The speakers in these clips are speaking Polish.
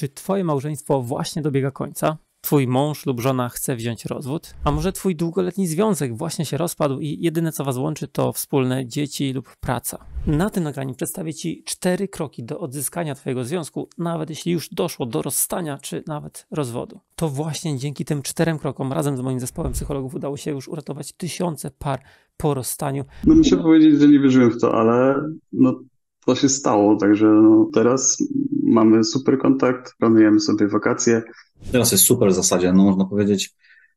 Czy twoje małżeństwo właśnie dobiega końca? Twój mąż lub żona chce wziąć rozwód? A może twój długoletni związek właśnie się rozpadł i jedyne co was łączy to wspólne dzieci lub praca? Na tym nagraniu przedstawię ci cztery kroki do odzyskania twojego związku, nawet jeśli już doszło do rozstania czy nawet rozwodu. To właśnie dzięki tym czterem krokom razem z moim zespołem psychologów udało się już uratować tysiące par po rozstaniu. No muszę powiedzieć, że nie wierzyłem w to, ale no to się stało, także no, teraz mamy super kontakt, planujemy sobie wakacje. Teraz jest super w zasadzie, no można powiedzieć,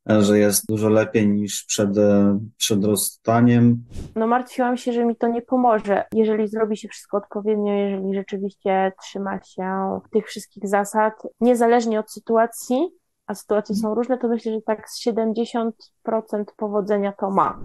e, że jest dużo lepiej niż przed, e, przed rozstaniem. No martwiłam się, że mi to nie pomoże. Jeżeli zrobi się wszystko odpowiednio, jeżeli rzeczywiście trzyma się tych wszystkich zasad, niezależnie od sytuacji, a sytuacje są różne, to myślę, że tak z 70% powodzenia to ma.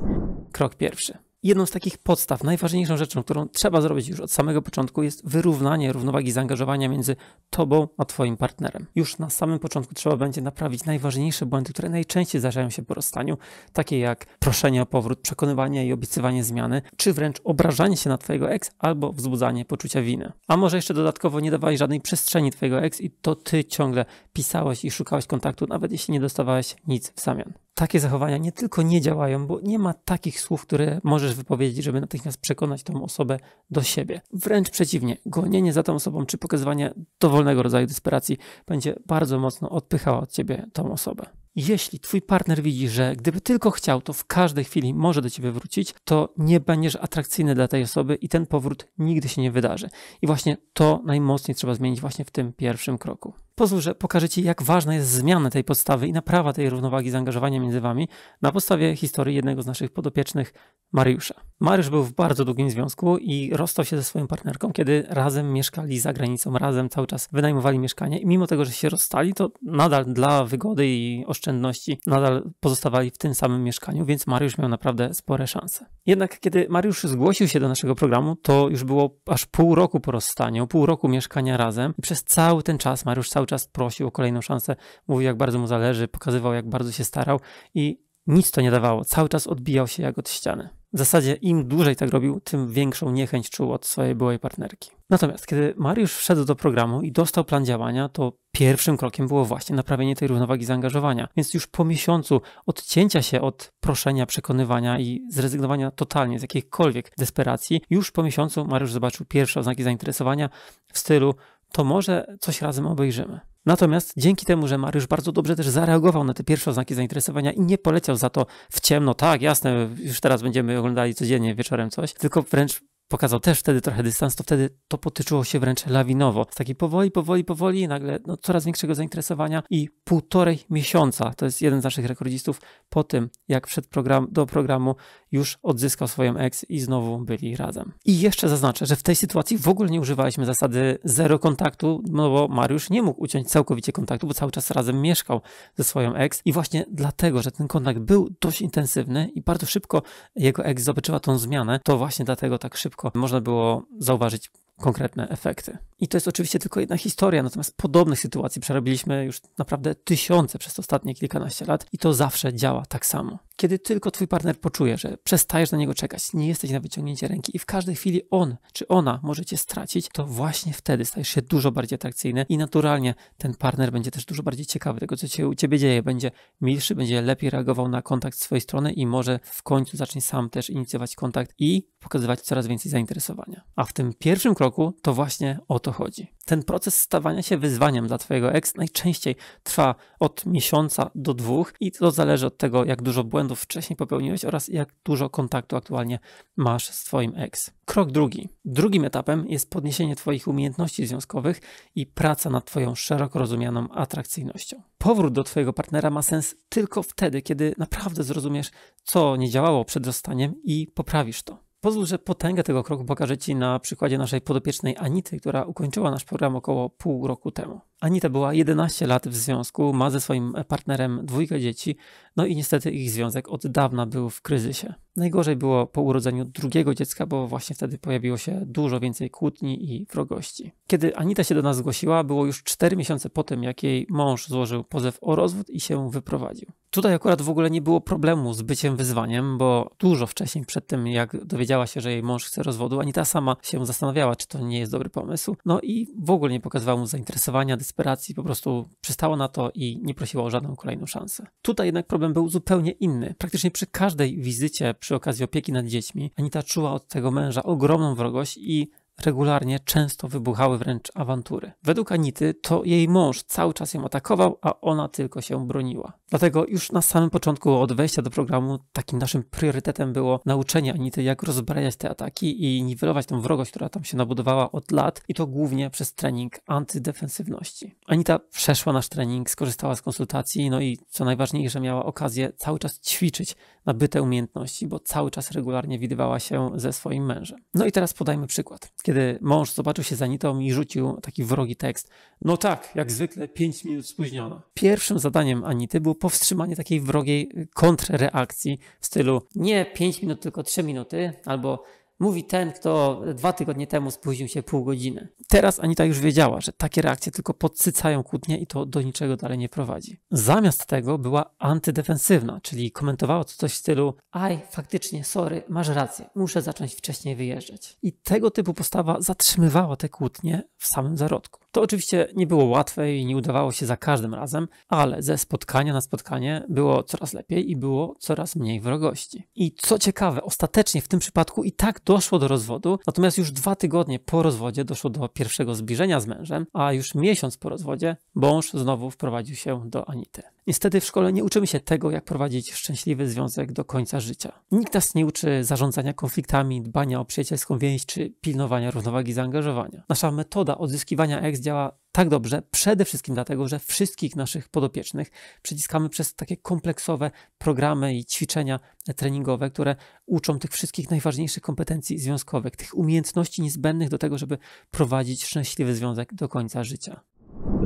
Krok pierwszy. Jedną z takich podstaw, najważniejszą rzeczą, którą trzeba zrobić już od samego początku, jest wyrównanie równowagi zaangażowania między tobą a twoim partnerem. Już na samym początku trzeba będzie naprawić najważniejsze błędy, które najczęściej zdarzają się po rozstaniu, takie jak proszenie o powrót, przekonywanie i obiecywanie zmiany, czy wręcz obrażanie się na twojego ex albo wzbudzanie poczucia winy. A może jeszcze dodatkowo nie dawałeś żadnej przestrzeni twojego ex i to ty ciągle pisałeś i szukałeś kontaktu, nawet jeśli nie dostawałeś nic w zamian takie zachowania nie tylko nie działają, bo nie ma takich słów, które możesz wypowiedzieć, żeby natychmiast przekonać tą osobę do siebie. Wręcz przeciwnie, gonienie za tą osobą czy pokazywanie dowolnego rodzaju desperacji będzie bardzo mocno odpychało od ciebie tą osobę. Jeśli twój partner widzi, że gdyby tylko chciał, to w każdej chwili może do ciebie wrócić, to nie będziesz atrakcyjny dla tej osoby i ten powrót nigdy się nie wydarzy. I właśnie to najmocniej trzeba zmienić właśnie w tym pierwszym kroku. Pozwól, że pokażę Ci, jak ważna jest zmiana tej podstawy i naprawa tej równowagi zaangażowania między Wami na podstawie historii jednego z naszych podopiecznych, Mariusza. Mariusz był w bardzo długim związku i rozstał się ze swoją partnerką, kiedy razem mieszkali za granicą, razem cały czas wynajmowali mieszkanie i mimo tego, że się rozstali, to nadal dla wygody i oszczędności nadal pozostawali w tym samym mieszkaniu, więc Mariusz miał naprawdę spore szanse. Jednak kiedy Mariusz zgłosił się do naszego programu, to już było aż pół roku po rozstaniu, pół roku mieszkania razem i przez cały ten czas Mariusz cały czas prosił o kolejną szansę, mówił jak bardzo mu zależy, pokazywał jak bardzo się starał i nic to nie dawało. Cały czas odbijał się jak od ściany. W zasadzie im dłużej tak robił, tym większą niechęć czuł od swojej byłej partnerki. Natomiast kiedy Mariusz wszedł do programu i dostał plan działania, to pierwszym krokiem było właśnie naprawienie tej równowagi zaangażowania. Więc już po miesiącu odcięcia się od proszenia, przekonywania i zrezygnowania totalnie z jakiejkolwiek desperacji, już po miesiącu Mariusz zobaczył pierwsze oznaki zainteresowania w stylu to może coś razem obejrzymy. Natomiast dzięki temu, że Mariusz bardzo dobrze też zareagował na te pierwsze oznaki zainteresowania i nie poleciał za to w ciemno, tak, jasne, już teraz będziemy oglądali codziennie wieczorem coś, tylko wręcz pokazał też wtedy trochę dystans, to wtedy to potyczyło się wręcz lawinowo. Z takiej powoli, powoli, powoli, nagle no, coraz większego zainteresowania i półtorej miesiąca, to jest jeden z naszych rekordzistów, po tym jak wszedł program, do programu, już odzyskał swoją ex i znowu byli razem. I jeszcze zaznaczę, że w tej sytuacji w ogóle nie używaliśmy zasady zero kontaktu, no bo Mariusz nie mógł uciąć całkowicie kontaktu, bo cały czas razem mieszkał ze swoją ex i właśnie dlatego, że ten kontakt był dość intensywny i bardzo szybko jego ex zobaczyła tą zmianę, to właśnie dlatego tak szybko szybko można było zauważyć konkretne efekty. I to jest oczywiście tylko jedna historia, natomiast podobnych sytuacji przerobiliśmy już naprawdę tysiące przez ostatnie kilkanaście lat i to zawsze działa tak samo kiedy tylko twój partner poczuje, że przestajesz na niego czekać, nie jesteś na wyciągnięcie ręki i w każdej chwili on czy ona może cię stracić, to właśnie wtedy stajesz się dużo bardziej atrakcyjny i naturalnie ten partner będzie też dużo bardziej ciekawy tego, co się u ciebie dzieje, będzie milszy, będzie lepiej reagował na kontakt z swojej strony i może w końcu zacznie sam też inicjować kontakt i pokazywać coraz więcej zainteresowania. A w tym pierwszym kroku to właśnie o to chodzi ten proces stawania się wyzwaniem dla Twojego ex najczęściej trwa od miesiąca do dwóch i to zależy od tego, jak dużo błędów wcześniej popełniłeś oraz jak dużo kontaktu aktualnie masz z Twoim ex. Krok drugi. Drugim etapem jest podniesienie Twoich umiejętności związkowych i praca nad Twoją szeroko rozumianą atrakcyjnością. Powrót do Twojego partnera ma sens tylko wtedy, kiedy naprawdę zrozumiesz, co nie działało przed rozstaniem i poprawisz to. Pozwól, że potęgę tego kroku pokażę Ci na przykładzie naszej podopiecznej Anity, która ukończyła nasz program około pół roku temu. Anita była 11 lat w związku, ma ze swoim partnerem dwójkę dzieci, no i niestety ich związek od dawna był w kryzysie. Najgorzej było po urodzeniu drugiego dziecka, bo właśnie wtedy pojawiło się dużo więcej kłótni i wrogości. Kiedy Anita się do nas zgłosiła, było już 4 miesiące po tym, jak jej mąż złożył pozew o rozwód i się wyprowadził. Tutaj akurat w ogóle nie było problemu z byciem wyzwaniem, bo dużo wcześniej, przed tym jak dowiedziała się, że jej mąż chce rozwodu, ani ta sama się zastanawiała, czy to nie jest dobry pomysł. No i w ogóle nie pokazywała mu zainteresowania, desperacji, po prostu przystała na to i nie prosiła o żadną kolejną szansę. Tutaj jednak problem był zupełnie inny. Praktycznie przy każdej wizycie przy okazji opieki nad dziećmi, Anita czuła od tego męża ogromną wrogość i regularnie często wybuchały wręcz awantury. Według Anity to jej mąż cały czas ją atakował, a ona tylko się broniła. Dlatego już na samym początku od wejścia do programu takim naszym priorytetem było nauczenie Anity, jak rozbrajać te ataki i niwelować tą wrogość, która tam się nabudowała od lat i to głównie przez trening antydefensywności. Anita przeszła nasz trening, skorzystała z konsultacji, no i co najważniejsze miała okazję cały czas ćwiczyć nabyte umiejętności, bo cały czas regularnie widywała się ze swoim mężem. No i teraz podajmy przykład. Kiedy mąż zobaczył się z Anitą i rzucił taki wrogi tekst. No tak, jak zwykle 5 minut spóźniona. Pierwszym zadaniem Anity był powstrzymanie takiej wrogiej kontrreakcji w stylu nie 5 minut, tylko 3 minuty, albo mówi ten, kto dwa tygodnie temu spóźnił się pół godziny. Teraz Anita już wiedziała, że takie reakcje tylko podsycają kłótnie i to do niczego dalej nie prowadzi. Zamiast tego była antydefensywna, czyli komentowała coś w stylu aj, faktycznie, sorry, masz rację, muszę zacząć wcześniej wyjeżdżać. I tego typu postawa zatrzymywała te kłótnie w samym zarodku. To oczywiście nie było łatwe i nie udawało się za każdym razem, ale ze spotkania na spotkanie było coraz lepiej i było coraz mniej wrogości. I co ciekawe, ostatecznie w tym przypadku i tak doszło do rozwodu, natomiast już dwa tygodnie po rozwodzie doszło do pierwszego zbliżenia z mężem, a już miesiąc po rozwodzie Bąż znowu wprowadził się do Anity. Niestety w szkole nie uczymy się tego, jak prowadzić szczęśliwy związek do końca życia. Nikt nas nie uczy zarządzania konfliktami, dbania o przyjacielską więź czy pilnowania równowagi zaangażowania. Nasza metoda odzyskiwania egzaminu działa tak dobrze, przede wszystkim dlatego, że wszystkich naszych podopiecznych przyciskamy przez takie kompleksowe programy i ćwiczenia treningowe, które uczą tych wszystkich najważniejszych kompetencji związkowych, tych umiejętności niezbędnych do tego, żeby prowadzić szczęśliwy związek do końca życia.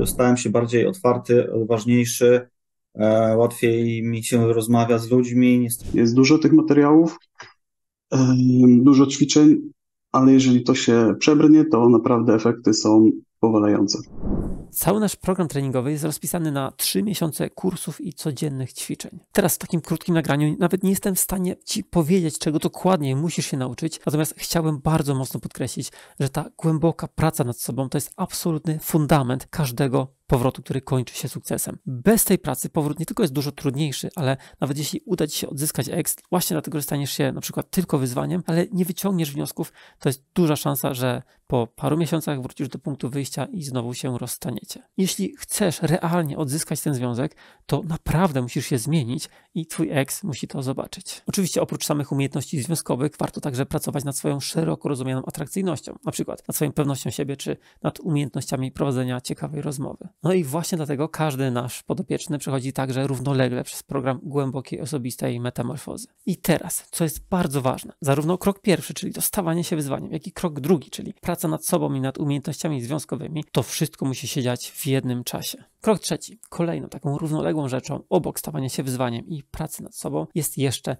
Stałem się bardziej otwarty, odważniejszy, e, łatwiej mi się rozmawia z ludźmi. Jest dużo tych materiałów, e, dużo ćwiczeń, ale jeżeli to się przebrnie, to naprawdę efekty są powalające. Cały nasz program treningowy jest rozpisany na trzy miesiące kursów i codziennych ćwiczeń. Teraz w takim krótkim nagraniu nawet nie jestem w stanie Ci powiedzieć, czego dokładnie musisz się nauczyć, natomiast chciałbym bardzo mocno podkreślić, że ta głęboka praca nad sobą to jest absolutny fundament każdego powrotu, który kończy się sukcesem. Bez tej pracy powrót nie tylko jest dużo trudniejszy, ale nawet jeśli uda Ci się odzyskać ekst, właśnie dlatego, że staniesz się na przykład tylko wyzwaniem, ale nie wyciągniesz wniosków, to jest duża szansa, że po paru miesiącach wrócisz do punktu wyjścia i znowu się rozstaniecie. Jeśli chcesz realnie odzyskać ten związek, to naprawdę musisz się zmienić i twój eks musi to zobaczyć. Oczywiście oprócz samych umiejętności związkowych warto także pracować nad swoją szeroko rozumianą atrakcyjnością, na przykład nad swoją pewnością siebie czy nad umiejętnościami prowadzenia ciekawej rozmowy. No i właśnie dlatego każdy nasz podopieczny przechodzi także równolegle przez program głębokiej osobistej metamorfozy. I teraz, co jest bardzo ważne, zarówno krok pierwszy, czyli dostawanie się wyzwaniem, jak i krok drugi, czyli praca praca nad sobą i nad umiejętnościami związkowymi, to wszystko musi się dziać w jednym czasie. Krok trzeci, kolejną taką równoległą rzeczą obok stawania się wyzwaniem i pracy nad sobą jest jeszcze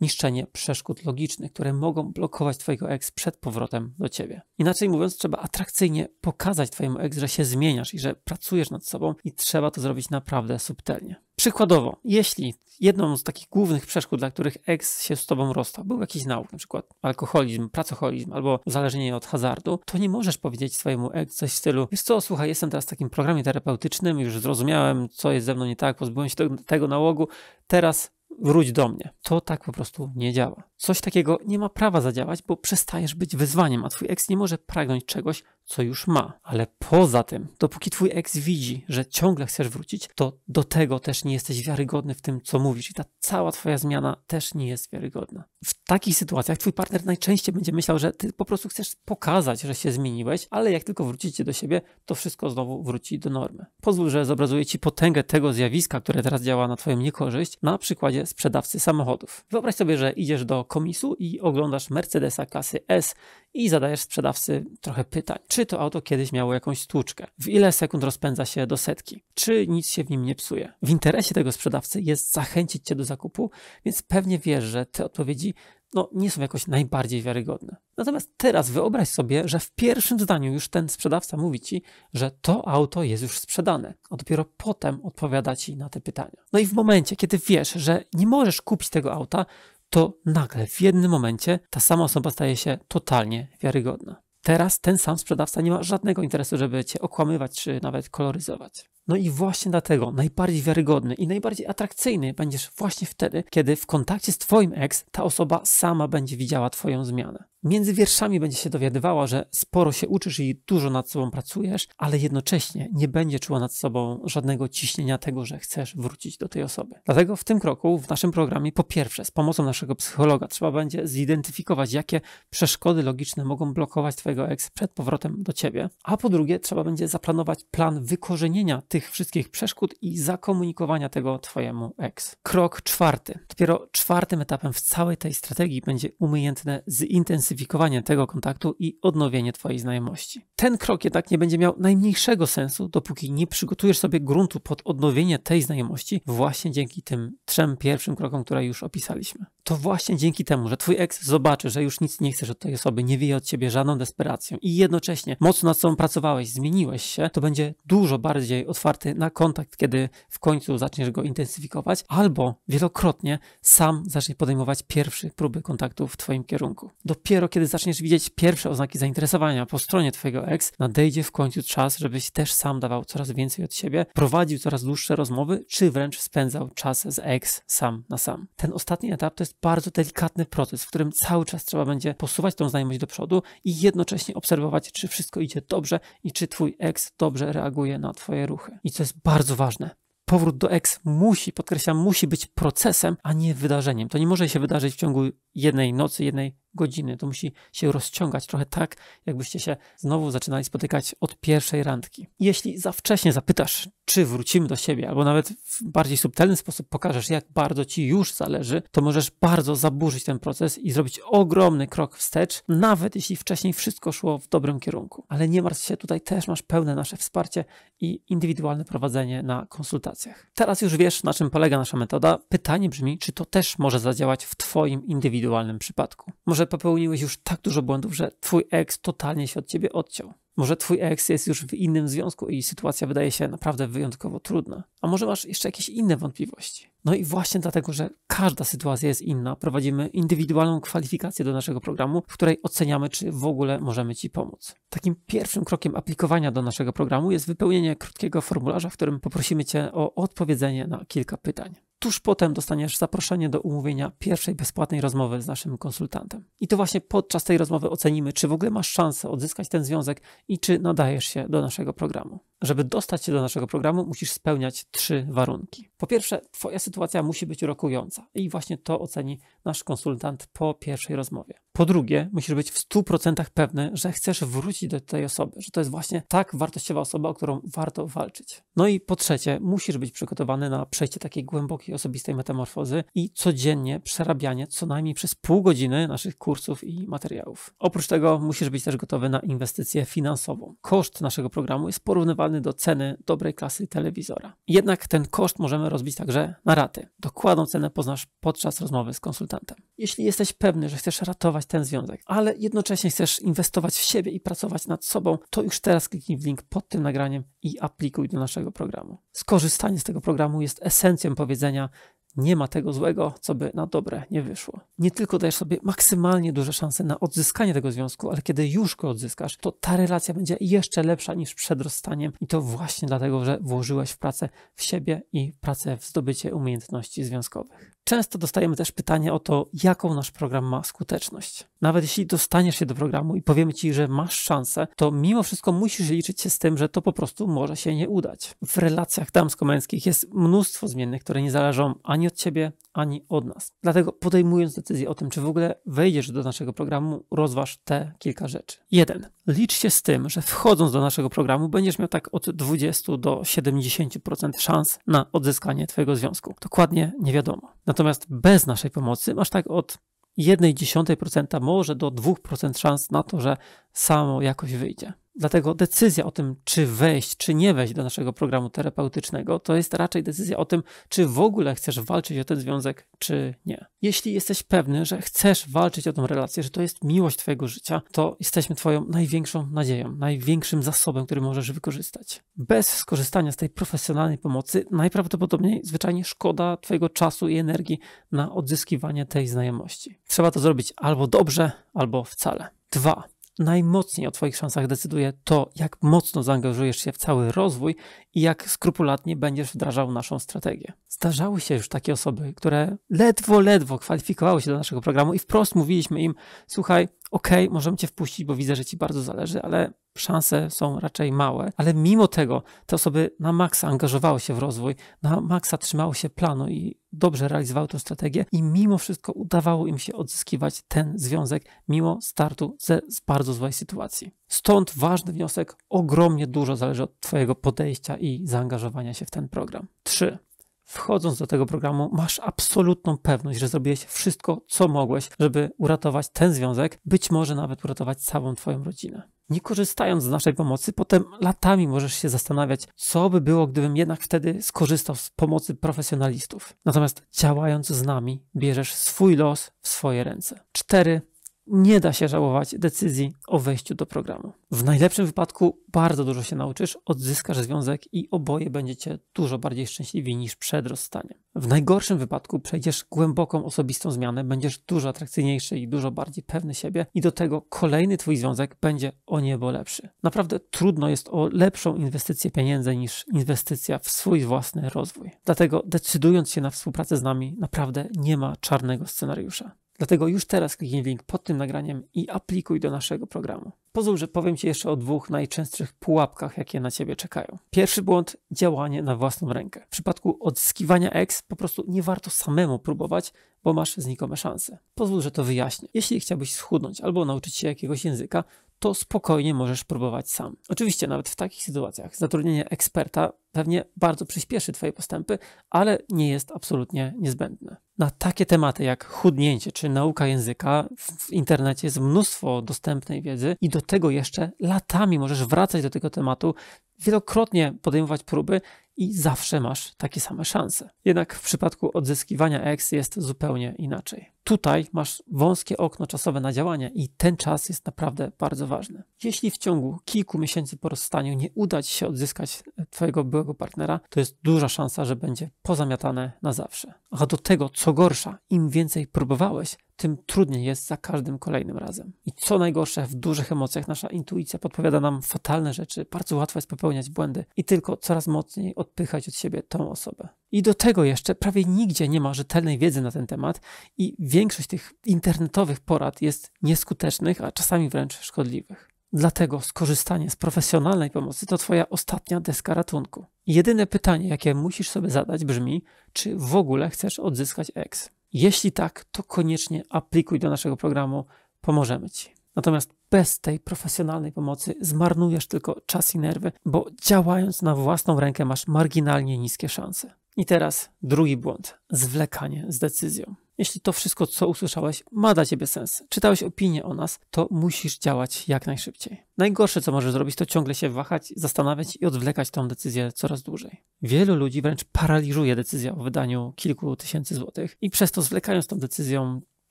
niszczenie przeszkód logicznych, które mogą blokować Twojego ex przed powrotem do Ciebie. Inaczej mówiąc, trzeba atrakcyjnie pokazać Twojemu ex, że się zmieniasz i że pracujesz nad sobą i trzeba to zrobić naprawdę subtelnie. Przykładowo, jeśli jedną z takich głównych przeszkód, dla których eks się z tobą rozstał, był jakiś nauk, na przykład alkoholizm, pracoholizm albo uzależnienie od hazardu, to nie możesz powiedzieć swojemu eks coś w stylu wiesz co, słuchaj, jestem teraz w takim programie terapeutycznym, już zrozumiałem, co jest ze mną nie tak, pozbyłem się tego, tego nałogu, teraz wróć do mnie. To tak po prostu nie działa. Coś takiego nie ma prawa zadziałać, bo przestajesz być wyzwaniem, a twój ex nie może pragnąć czegoś, co już ma. Ale poza tym, dopóki twój ex widzi, że ciągle chcesz wrócić, to do tego też nie jesteś wiarygodny w tym, co mówisz i ta cała twoja zmiana też nie jest wiarygodna. W takich sytuacjach twój partner najczęściej będzie myślał, że ty po prostu chcesz pokazać, że się zmieniłeś, ale jak tylko wrócicie do siebie, to wszystko znowu wróci do normy. Pozwól, że zobrazuję ci potęgę tego zjawiska, które teraz działa na twoją niekorzyść, na przykładzie sprzedawcy samochodów. Wyobraź sobie, że idziesz do komisu i oglądasz Mercedesa klasy S i zadajesz sprzedawcy trochę pytań. Czy to auto kiedyś miało jakąś stłuczkę? W ile sekund rozpędza się do setki? Czy nic się w nim nie psuje? W interesie tego sprzedawcy jest zachęcić cię do zakupu, więc pewnie wiesz, że te odpowiedzi no, nie są jakoś najbardziej wiarygodne. Natomiast teraz wyobraź sobie, że w pierwszym zdaniu już ten sprzedawca mówi ci, że to auto jest już sprzedane, a dopiero potem odpowiada ci na te pytania. No i w momencie, kiedy wiesz, że nie możesz kupić tego auta, to nagle w jednym momencie ta sama osoba staje się totalnie wiarygodna. Teraz ten sam sprzedawca nie ma żadnego interesu, żeby cię okłamywać czy nawet koloryzować. No i właśnie dlatego najbardziej wiarygodny i najbardziej atrakcyjny będziesz właśnie wtedy, kiedy w kontakcie z Twoim ex ta osoba sama będzie widziała Twoją zmianę. Między wierszami będzie się dowiadywała, że sporo się uczysz i dużo nad sobą pracujesz, ale jednocześnie nie będzie czuła nad sobą żadnego ciśnienia tego, że chcesz wrócić do tej osoby. Dlatego w tym kroku w naszym programie po pierwsze z pomocą naszego psychologa trzeba będzie zidentyfikować, jakie przeszkody logiczne mogą blokować twojego ex przed powrotem do ciebie, a po drugie trzeba będzie zaplanować plan wykorzenienia tych wszystkich przeszkód i zakomunikowania tego twojemu ex. Krok czwarty. Dopiero czwartym etapem w całej tej strategii będzie umiejętne zintensyfikowanie intensyfikowanie tego kontaktu i odnowienie Twojej znajomości. Ten krok jednak nie będzie miał najmniejszego sensu, dopóki nie przygotujesz sobie gruntu pod odnowienie tej znajomości właśnie dzięki tym trzem pierwszym krokom, które już opisaliśmy. To właśnie dzięki temu, że Twój ex zobaczy, że już nic nie chcesz od tej osoby, nie wieje od Ciebie żadną desperacją i jednocześnie mocno nad sobą pracowałeś, zmieniłeś się, to będzie dużo bardziej otwarty na kontakt, kiedy w końcu zaczniesz go intensyfikować, albo wielokrotnie sam zacznie podejmować pierwsze próby kontaktu w Twoim kierunku. Dopiero dopiero kiedy zaczniesz widzieć pierwsze oznaki zainteresowania po stronie twojego ex, nadejdzie w końcu czas, żebyś też sam dawał coraz więcej od siebie, prowadził coraz dłuższe rozmowy, czy wręcz spędzał czas z ex sam na sam. Ten ostatni etap to jest bardzo delikatny proces, w którym cały czas trzeba będzie posuwać tą znajomość do przodu i jednocześnie obserwować, czy wszystko idzie dobrze i czy twój ex dobrze reaguje na twoje ruchy. I co jest bardzo ważne, powrót do ex musi, podkreślam, musi być procesem, a nie wydarzeniem. To nie może się wydarzyć w ciągu jednej nocy, jednej godziny. To musi się rozciągać trochę tak, jakbyście się znowu zaczynali spotykać od pierwszej randki. Jeśli za wcześnie zapytasz, czy wrócimy do siebie, albo nawet w bardziej subtelny sposób pokażesz, jak bardzo ci już zależy, to możesz bardzo zaburzyć ten proces i zrobić ogromny krok wstecz, nawet jeśli wcześniej wszystko szło w dobrym kierunku. Ale nie martw się, tutaj też masz pełne nasze wsparcie i indywidualne prowadzenie na konsultacjach. Teraz już wiesz, na czym polega nasza metoda. Pytanie brzmi, czy to też może zadziałać w Twoim indywidualnym przypadku. Może popełniłeś już tak dużo błędów, że twój ex totalnie się od ciebie odciął. Może twój ex jest już w innym związku i sytuacja wydaje się naprawdę wyjątkowo trudna. A może masz jeszcze jakieś inne wątpliwości? No i właśnie dlatego, że każda sytuacja jest inna, prowadzimy indywidualną kwalifikację do naszego programu, w której oceniamy, czy w ogóle możemy Ci pomóc. Takim pierwszym krokiem aplikowania do naszego programu jest wypełnienie krótkiego formularza, w którym poprosimy Cię o odpowiedzenie na kilka pytań. Tuż potem dostaniesz zaproszenie do umówienia pierwszej bezpłatnej rozmowy z naszym konsultantem. I to właśnie podczas tej rozmowy ocenimy, czy w ogóle masz szansę odzyskać ten związek i czy nadajesz się do naszego programu. Żeby dostać się do naszego programu, musisz spełniać trzy warunki. Po pierwsze, Twoja sytuacja musi być rokująca i właśnie to oceni nasz konsultant po pierwszej rozmowie. Po drugie, musisz być w 100% pewny, że chcesz wrócić do tej osoby, że to jest właśnie tak wartościowa osoba, o którą warto walczyć. No i po trzecie, musisz być przygotowany na przejście takiej głębokiej osobistej metamorfozy i codziennie przerabianie co najmniej przez pół godziny naszych kursów i materiałów. Oprócz tego musisz być też gotowy na inwestycję finansową. Koszt naszego programu jest porównywalny do ceny dobrej klasy telewizora. Jednak ten koszt możemy rozbić także na raty. Dokładną cenę poznasz podczas rozmowy z konsultantem jeśli jesteś pewny, że chcesz ratować ten związek, ale jednocześnie chcesz inwestować w siebie i pracować nad sobą, to już teraz kliknij w link pod tym nagraniem i aplikuj do naszego programu. Skorzystanie z tego programu jest esencją powiedzenia nie ma tego złego, co by na dobre nie wyszło. Nie tylko dajesz sobie maksymalnie duże szanse na odzyskanie tego związku, ale kiedy już go odzyskasz, to ta relacja będzie jeszcze lepsza niż przed rozstaniem i to właśnie dlatego, że włożyłeś w pracę w siebie i pracę w zdobycie umiejętności związkowych. Często dostajemy też pytanie o to, jaką nasz program ma skuteczność. Nawet jeśli dostaniesz się do programu i powiemy ci, że masz szansę, to mimo wszystko musisz liczyć się z tym, że to po prostu może się nie udać. W relacjach damsko-męskich jest mnóstwo zmiennych, które nie zależą ani od ciebie, ani od nas. Dlatego podejmując decyzję o tym, czy w ogóle wejdziesz do naszego programu, rozważ te kilka rzeczy. 1. Licz się z tym, że wchodząc do naszego programu będziesz miał tak od 20 do 70% szans na odzyskanie Twojego związku. Dokładnie nie wiadomo. Natomiast bez naszej pomocy masz tak od 1,1%, może do 2% szans na to, że samo jakoś wyjdzie. Dlatego decyzja o tym, czy wejść, czy nie wejść do naszego programu terapeutycznego, to jest raczej decyzja o tym, czy w ogóle chcesz walczyć o ten związek, czy nie. Jeśli jesteś pewny, że chcesz walczyć o tę relację, że to jest miłość Twojego życia, to jesteśmy Twoją największą nadzieją, największym zasobem, który możesz wykorzystać. Bez skorzystania z tej profesjonalnej pomocy, najprawdopodobniej zwyczajnie szkoda Twojego czasu i energii na odzyskiwanie tej znajomości. Trzeba to zrobić albo dobrze, albo wcale. Dwa najmocniej o Twoich szansach decyduje to, jak mocno zaangażujesz się w cały rozwój i jak skrupulatnie będziesz wdrażał naszą strategię. Zdarzały się już takie osoby, które ledwo, ledwo kwalifikowały się do naszego programu i wprost mówiliśmy im: Słuchaj, ok, możemy cię wpuścić, bo widzę, że ci bardzo zależy, ale szanse są raczej małe. Ale mimo tego te osoby na maksa angażowały się w rozwój, na maksa trzymały się planu i dobrze realizowały tę strategię i mimo wszystko udawało im się odzyskiwać ten związek mimo startu ze z bardzo złej sytuacji. Stąd ważny wniosek, ogromnie dużo zależy od twojego podejścia i zaangażowania się w ten program. 3 wchodząc do tego programu, masz absolutną pewność, że zrobiłeś wszystko, co mogłeś, żeby uratować ten związek, być może nawet uratować całą Twoją rodzinę. Nie korzystając z naszej pomocy, potem latami możesz się zastanawiać, co by było, gdybym jednak wtedy skorzystał z pomocy profesjonalistów. Natomiast działając z nami, bierzesz swój los w swoje ręce. Cztery nie da się żałować decyzji o wejściu do programu. W najlepszym wypadku bardzo dużo się nauczysz, odzyskasz związek i oboje będziecie dużo bardziej szczęśliwi niż przed rozstaniem. W najgorszym wypadku przejdziesz głęboką osobistą zmianę, będziesz dużo atrakcyjniejszy i dużo bardziej pewny siebie i do tego kolejny twój związek będzie o niebo lepszy. Naprawdę trudno jest o lepszą inwestycję pieniędzy niż inwestycja w swój własny rozwój. Dlatego decydując się na współpracę z nami, naprawdę nie ma czarnego scenariusza. Dlatego już teraz kliknij link pod tym nagraniem i aplikuj do naszego programu. Pozwól, że powiem Ci jeszcze o dwóch najczęstszych pułapkach, jakie na Ciebie czekają. Pierwszy błąd działanie na własną rękę. W przypadku odzyskiwania X po prostu nie warto samemu próbować, bo masz znikome szanse. Pozwól, że to wyjaśnię. Jeśli chciałbyś schudnąć albo nauczyć się jakiegoś języka, to spokojnie możesz próbować sam. Oczywiście, nawet w takich sytuacjach zatrudnienie eksperta pewnie bardzo przyspieszy Twoje postępy, ale nie jest absolutnie niezbędne. Na takie tematy jak chudnięcie czy nauka języka w internecie jest mnóstwo dostępnej wiedzy i do tego jeszcze latami możesz wracać do tego tematu, wielokrotnie podejmować próby i zawsze masz takie same szanse. Jednak w przypadku odzyskiwania e X jest zupełnie inaczej. Tutaj masz wąskie okno czasowe na działanie i ten czas jest naprawdę bardzo ważny. Jeśli w ciągu kilku miesięcy po rozstaniu nie uda Ci się odzyskać Twojego byłego nowego partnera, to jest duża szansa, że będzie pozamiatane na zawsze. A do tego, co gorsza, im więcej próbowałeś, tym trudniej jest za każdym kolejnym razem. I co najgorsze, w dużych emocjach nasza intuicja podpowiada nam fatalne rzeczy, bardzo łatwo jest popełniać błędy i tylko coraz mocniej odpychać od siebie tą osobę. I do tego jeszcze prawie nigdzie nie ma rzetelnej wiedzy na ten temat i większość tych internetowych porad jest nieskutecznych, a czasami wręcz szkodliwych. Dlatego skorzystanie z profesjonalnej pomocy to Twoja ostatnia deska ratunku. Jedyne pytanie, jakie musisz sobie zadać, brzmi: czy w ogóle chcesz odzyskać X? E Jeśli tak, to koniecznie aplikuj do naszego programu, pomożemy Ci. Natomiast bez tej profesjonalnej pomocy zmarnujesz tylko czas i nerwy, bo działając na własną rękę masz marginalnie niskie szanse. I teraz drugi błąd: zwlekanie z decyzją. Jeśli to wszystko, co usłyszałeś, ma dla ciebie sens, czytałeś opinie o nas, to musisz działać jak najszybciej. Najgorsze, co możesz zrobić, to ciągle się wahać, zastanawiać i odwlekać tą decyzję coraz dłużej. Wielu ludzi wręcz paraliżuje decyzja o wydaniu kilku tysięcy złotych i przez to zwlekając tą decyzją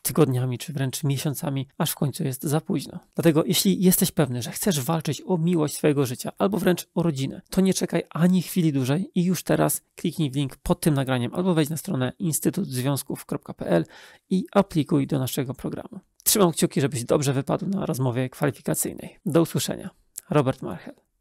tygodniami czy wręcz miesiącami, aż w końcu jest za późno. Dlatego jeśli jesteś pewny, że chcesz walczyć o miłość swojego życia albo wręcz o rodzinę, to nie czekaj ani chwili dłużej i już teraz kliknij w link pod tym nagraniem albo wejdź na stronę instytutzwiązków.pl i aplikuj do naszego programu. Trzymam kciuki, żebyś dobrze wypadł na rozmowie kwalifikacyjnej. Do usłyszenia. Robert Marchel.